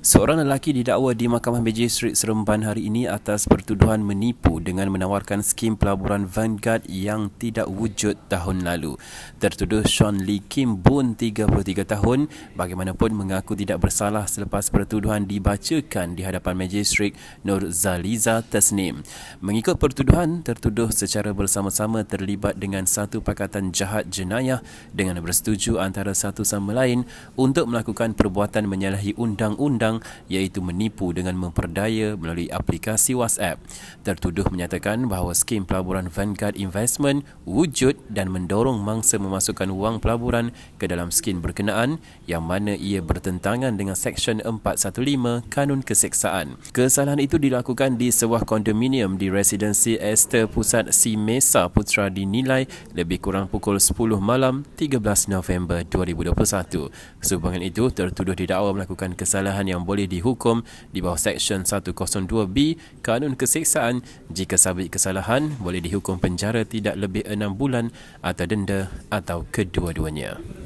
Seorang lelaki didakwa di Mahkamah Magistrate Seremban hari ini atas pertuduhan menipu dengan menawarkan skim pelaburan Vanguard yang tidak wujud tahun lalu. Tertuduh Sean Lee Kim Boon, 33 tahun, bagaimanapun mengaku tidak bersalah selepas pertuduhan dibacakan di hadapan Magistrate Nur Zaliza Tasnim. Mengikut pertuduhan, tertuduh secara bersama-sama terlibat dengan satu pakatan jahat jenayah dengan bersetuju antara satu sama lain untuk melakukan perbuatan menyalahi undang-undang bidang iaitu menipu dengan memperdaya melalui aplikasi WhatsApp. Tertuduh menyatakan bahawa skim pelaburan Vanguard Investment wujud dan mendorong mangsa memasukkan wang pelaburan ke dalam skim berkenaan yang mana ia bertentangan dengan Seksyen 415 Kanun Keseksaan. Kesalahan itu dilakukan di sebuah kondominium di Residensi Esther Pusat Si Mesa Putra dinilai lebih kurang pukul 10 malam 13 November 2021. Sehubungan itu, tertuduh didakwa melakukan kesalahan yang yang boleh dihukum di bawah Seksyen 102B Kanun Keseksaan jika sabit kesalahan boleh dihukum penjara tidak lebih 6 bulan atau denda atau kedua-duanya.